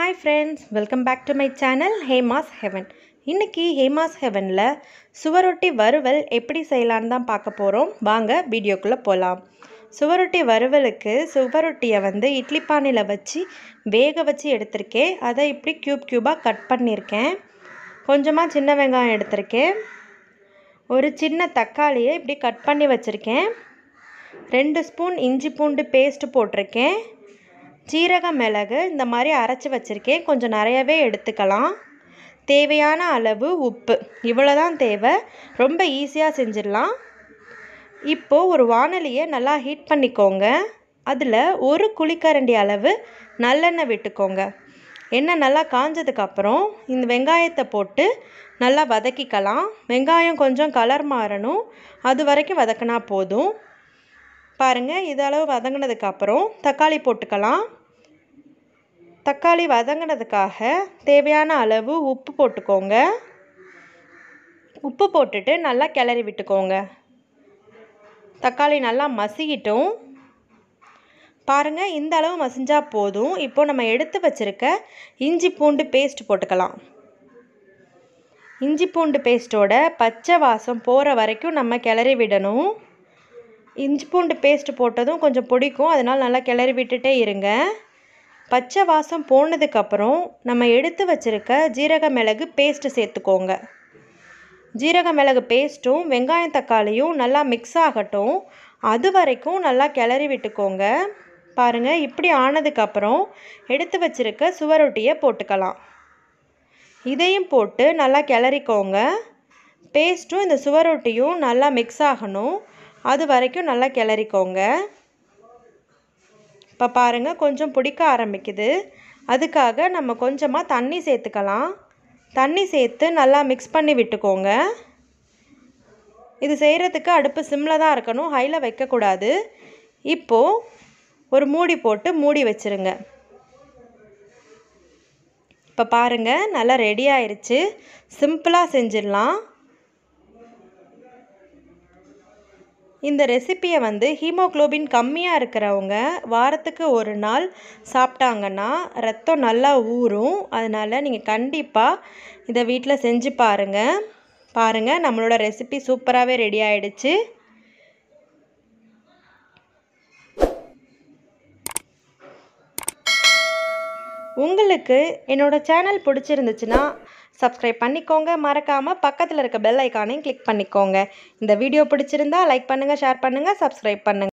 hi friends welcome back to my channel Hema's heaven இன்றைக்கி ஹேமாஸ் ஹெவனில் சுவரொட்டி வறுவல் எப்படி செய்யலான்னு தான் பார்க்க போகிறோம் வாங்க வீடியோக்குள்ளே போகலாம் சுவரொட்டி வறுவலுக்கு சுவரொட்டியை வந்து இட்லி பானையில் வச்சு வேக வச்சு எடுத்திருக்கேன் அதை இப்படி க்யூப் க்யூபாக கட் பண்ணியிருக்கேன் கொஞ்சமாக சின்ன வெங்காயம் எடுத்திருக்கேன் ஒரு சின்ன தக்காளியை இப்படி கட் பண்ணி வச்சுருக்கேன் ரெண்டு ஸ்பூன் இஞ்சி பூண்டு பேஸ்ட்டு போட்டிருக்கேன் சீரக மிளகு இந்த மாதிரி அரைச்சி வச்சுருக்கேன் கொஞ்சம் நிறையவே எடுத்துக்கலாம் தேவையான அளவு உப்பு இவ்வளோ தான் தேவை ரொம்ப ஈஸியாக செஞ்சிடலாம் இப்போது ஒரு வானலியை நல்லா ஹீட் பண்ணிக்கோங்க அதில் ஒரு குழிக்கரண்டி அளவு நல்லெண்ணெய் விட்டுக்கோங்க எண்ணெய் நல்லா காஞ்சதுக்கப்புறம் இந்த வெங்காயத்தை போட்டு நல்லா வதக்கிக்கலாம் வெங்காயம் கொஞ்சம் கலர் மாறணும் அது வரைக்கும் வதக்கினா போதும் பாருங்கள் இதளவு வதங்கினதுக்கப்புறம் தக்காளி போட்டுக்கலாம் தக்காளி வதங்கினதுக்காக தேவையான அளவு உப்பு போட்டுக்கோங்க உப்பு போட்டுட்டு நல்லா கிளறி விட்டுக்கோங்க தக்காளி நல்லா மசிக்கிட்டும் பாருங்கள் இந்த அளவு மசிஞ்சால் போதும் இப்போ நம்ம எடுத்து வச்சுருக்க இஞ்சி பூண்டு பேஸ்ட் போட்டுக்கலாம் இஞ்சி பூண்டு பேஸ்ட்டோட பச்சை வாசம் போகிற வரைக்கும் நம்ம கிளறி விடணும் இஞ்சி பூண்டு பேஸ்ட் போட்டதும் கொஞ்சம் பிடிக்கும் அதனால் நல்லா கிளறி விட்டுட்டே இருங்க பச்சை வாசம் போனதுக்கப்புறம் நம்ம எடுத்து வச்சுருக்க ஜீரக மிளகு பேஸ்ட்டு சேர்த்துக்கோங்க ஜீரக மிளகு பேஸ்ட்டும் வெங்காயம் தக்காளியும் நல்லா மிக்ஸ் ஆகட்டும் அது வரைக்கும் நல்லா கிளறி விட்டுக்கோங்க பாருங்கள் இப்படி ஆனதுக்கப்புறம் எடுத்து வச்சுருக்க சுவரொட்டியை போட்டுக்கலாம் இதையும் போட்டு நல்லா கிளறிக்கோங்க பேஸ்ட்டும் இந்த சுவரொட்டியும் நல்லா மிக்ஸ் ஆகணும் அது வரைக்கும் நல்லா கிளறிக்கோங்க இப்போ பாருங்கள் கொஞ்சம் பிடிக்க ஆரம்பிக்குது அதுக்காக நம்ம கொஞ்சமாக தண்ணி சேர்த்துக்கலாம் தண்ணி சேர்த்து நல்லா மிக்ஸ் பண்ணி விட்டுக்கோங்க இது செய்கிறதுக்கு அடுப்பு சிம்மில் தான் இருக்கணும் ஹையில் வைக்கக்கூடாது இப்போது ஒரு மூடி போட்டு மூடி வச்சுருங்க இப்போ பாருங்கள் நல்லா ரெடி ஆயிடுச்சு சிம்பிளாக செஞ்சிடலாம் இந்த ரெசிப்பியை வந்து ஹீமோக்ளோபின் கம்மியாக இருக்கிறவங்க வாரத்துக்கு ஒரு நாள் சாப்பிட்டாங்கன்னா ரத்தம் நல்லா ஊறும் அதனால் நீங்கள் கண்டிப்பாக இதை வீட்டில் செஞ்சு பாருங்கள் பாருங்கள் நம்மளோட ரெசிபி சூப்பராகவே ரெடி ஆகிடுச்சு உங்களுக்கு என்னோடய சேனல் பிடிச்சிருந்துச்சுன்னா சப்ஸ்கிரைப் பண்ணிக்கோங்க மறக்காமல் பக்கத்தில் இருக்க பெல் ஐக்கானையும் கிளிக் பண்ணிக்கோங்க இந்த வீடியோ பிடிச்சிருந்தா லைக் பண்ணுங்கள் ஷேர் பண்ணுங்கள் சப்ஸ்கிரைப் பண்ணுங்கள்